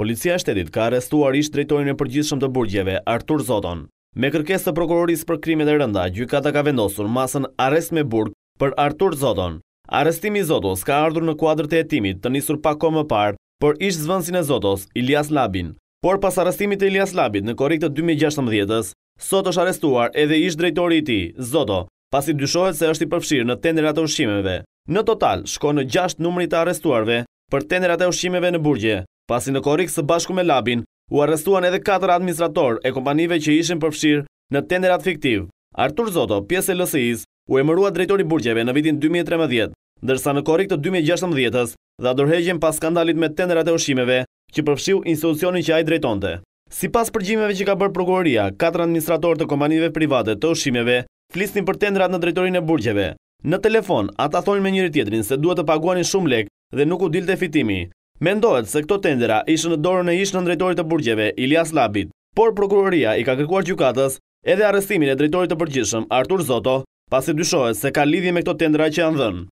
Policia shtetit ka arestuar ish drejtojnë e përgjithshëm të burgjeve, Artur Zoton. Me kërkes të prokuroris për krimet e rënda, gjykata ka vendosur masën arest me burg për Artur Zoton. Arestimi Zotos ka ardhur në kuadrët e etimit të njësur pako më parë për ish zvënsin e Zotos, Ilias Labin. Por pas arestimit e Ilias Labit në të 2016, sot është arestuar edhe ish drejtori i ti, Zoto, pasi dyshohet se është i përfshirë në tenderat e ushqimeve. Në total, shko në gjasht numërit e arestuarve për tenderat e ushqimeve në burgje. Pasin në korik së bashku me labin, u arrestuan edhe 4 administrator e kompanive që ishin përfshirë në tenderat fiktiv. Artur Zoto, pjesë e LSI-s, u emërua drejtori burgjeve në vitin 2013, dërsa në korik të 2016 dhe adërhegjen pas skandalit me tenderat e ushimeve që përfshiu institucionin që ajë drejtonte. Si pas përgjimeve që ka bërë prokuroria, 4 administrator të kompanive private të ushimeve flisnin për tenderat në drejtorin e burgjeve. Në telefon, ata thonin me njëri tjetrin se duhet të paguanin shumë lek dhe nuk u fitimi, Mendohet se këto tendera ishë në dorën e ishë në drejtorit të burgjeve Ilias Labit, por prokuroria i ka kërkuar gjukatës edhe arrestimin e drejtorit të Burgjishëm, Artur Zoto, pasi dyshohet se ka lidhje me këto tendera që janë dhënë.